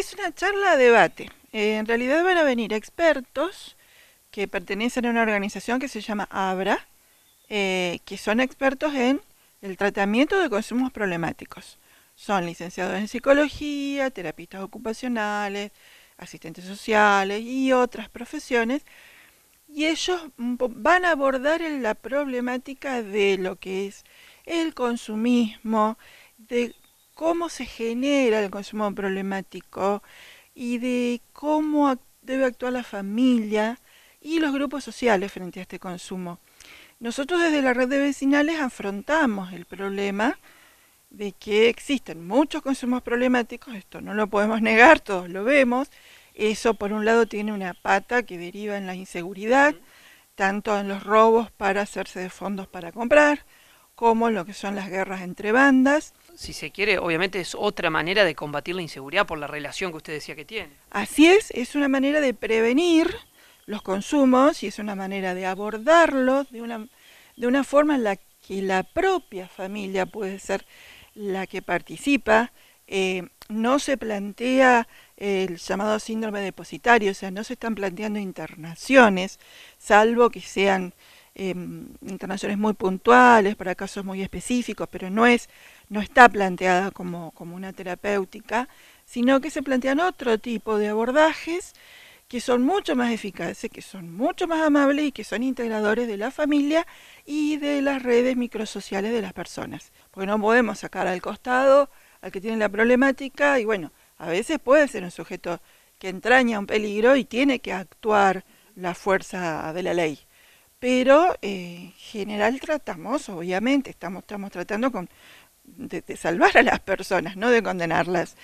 es una charla de debate. Eh, en realidad van a venir expertos que pertenecen a una organización que se llama ABRA, eh, que son expertos en el tratamiento de consumos problemáticos. Son licenciados en psicología, terapistas ocupacionales, asistentes sociales y otras profesiones. Y ellos van a abordar la problemática de lo que es el consumismo, de cómo se genera el consumo problemático y de cómo debe actuar la familia y los grupos sociales frente a este consumo. Nosotros desde la red de vecinales afrontamos el problema de que existen muchos consumos problemáticos, esto no lo podemos negar, todos lo vemos. Eso por un lado tiene una pata que deriva en la inseguridad, tanto en los robos para hacerse de fondos para comprar, como lo que son las guerras entre bandas. Si se quiere, obviamente es otra manera de combatir la inseguridad por la relación que usted decía que tiene. Así es, es una manera de prevenir los consumos y es una manera de abordarlos de una, de una forma en la que la propia familia puede ser la que participa. Eh, no se plantea el llamado síndrome depositario, o sea, no se están planteando internaciones, salvo que sean Em, internaciones muy puntuales, para casos muy específicos, pero no, es, no está planteada como, como una terapéutica, sino que se plantean otro tipo de abordajes que son mucho más eficaces, que son mucho más amables y que son integradores de la familia y de las redes microsociales de las personas. Porque no podemos sacar al costado al que tiene la problemática y bueno, a veces puede ser un sujeto que entraña un peligro y tiene que actuar la fuerza de la ley pero eh, en general tratamos, obviamente, estamos, tratando con, de salvar a las personas, no de condenarlas.